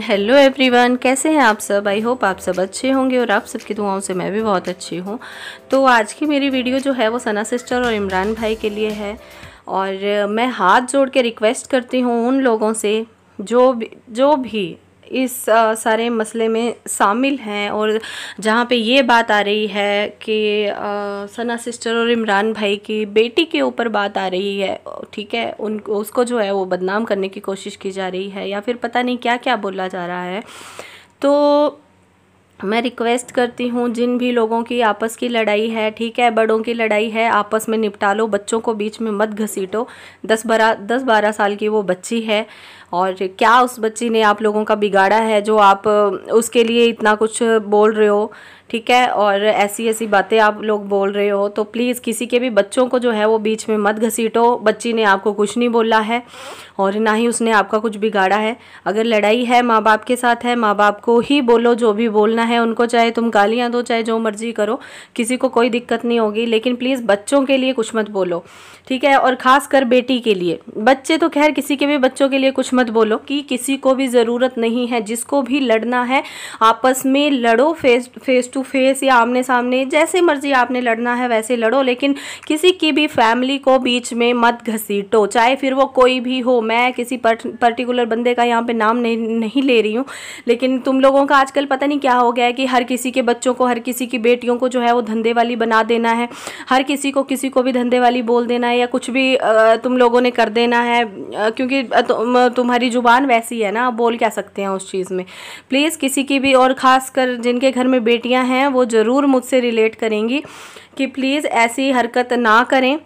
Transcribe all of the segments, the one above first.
hello everyone कैसे हैं आप सब आई होप आप सब अच्छे होंगे और आप सबकी दुआओं से मैं भी बहुत अच्छी हूँ तो आज की मेरी वीडियो जो है वो सना सिस्टर और इमरान भाई के लिए है और मैं हाथ जोड़ के रिक्वेस्ट करती हूँ उन लोगों से जो भी जो भी इस सारे मसले में शामिल हैं और जहाँ पे ये बात आ रही है कि सना सिस्टर और इमरान भाई की बेटी के ऊपर बात आ रही है ठीक है उन उसको जो है वो बदनाम करने की कोशिश की जा रही है या फिर पता नहीं क्या क्या बोला जा रहा है तो मैं रिक्वेस्ट करती हूँ जिन भी लोगों की आपस की लड़ाई है ठीक है बड़ों की लड़ाई है आपस में निपटा लो बच्चों को बीच में मत घसीटो दस बारह दस बारह साल की वो बच्ची है और क्या उस बच्ची ने आप लोगों का बिगाड़ा है जो आप उसके लिए इतना कुछ बोल रहे हो ठीक है और ऐसी ऐसी बातें आप लोग बोल रहे हो तो प्लीज़ किसी के भी बच्चों को जो है वो बीच में मत घसीटो बच्ची ने आपको कुछ नहीं बोला है और ना ही उसने आपका कुछ बिगाड़ा है अगर लड़ाई है माँ बाप के साथ है माँ बाप को ही बोलो जो भी बोलना है उनको चाहे तुम गालियाँ दो चाहे जो मर्जी करो किसी को कोई दिक्कत नहीं होगी लेकिन प्लीज़ बच्चों के लिए कुछ मत बोलो ठीक है और ख़ास बेटी के लिए बच्चे तो खैर किसी के भी बच्चों के लिए कुछ मत मत बोलो कि किसी को भी ज़रूरत नहीं है जिसको भी लड़ना है आपस में लड़ो फेस फेस टू फेस या आमने सामने जैसे मर्जी आपने लड़ना है वैसे लड़ो लेकिन किसी की भी फैमिली को बीच में मत घसीटो चाहे फिर वो कोई भी हो मैं किसी पर्टिकुलर बंदे का यहाँ पर नाम नहीं, नहीं ले रही हूँ लेकिन तुम लोगों का आजकल पता नहीं क्या हो गया है कि हर किसी के बच्चों को हर किसी की बेटियों को जो है वो धंधे वाली बना देना है हर किसी को किसी को भी धंधे वाली बोल देना है या कुछ भी तुम लोगों ने कर देना है क्योंकि तुम हमारी ज़ुबान वैसी है ना आप बोल क्या सकते हैं उस चीज़ में प्लीज़ किसी की भी और ख़ास कर जिनके घर में बेटियां हैं वो ज़रूर मुझसे रिलेट करेंगी कि प्लीज़ ऐसी हरकत ना करें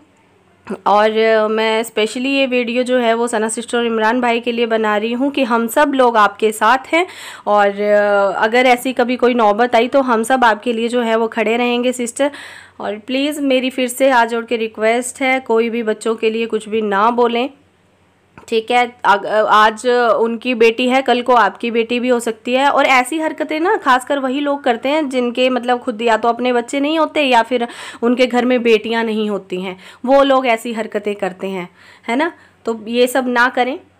और मैं स्पेशली ये वीडियो जो है वो सना सिस्टर इमरान भाई के लिए बना रही हूँ कि हम सब लोग आपके साथ हैं और अगर ऐसी कभी कोई नौबत आई तो हम सब आपके लिए जो है वो खड़े रहेंगे सिस्टर और प्लीज़ मेरी फिर से हाथ जोड़ के रिक्वेस्ट है कोई भी बच्चों के लिए कुछ भी ना बोलें ठीक है आज उनकी बेटी है कल को आपकी बेटी भी हो सकती है और ऐसी हरकतें ना खासकर वही लोग करते हैं जिनके मतलब खुद या तो अपने बच्चे नहीं होते या फिर उनके घर में बेटियां नहीं होती हैं वो लोग ऐसी हरकतें करते हैं है ना तो ये सब ना करें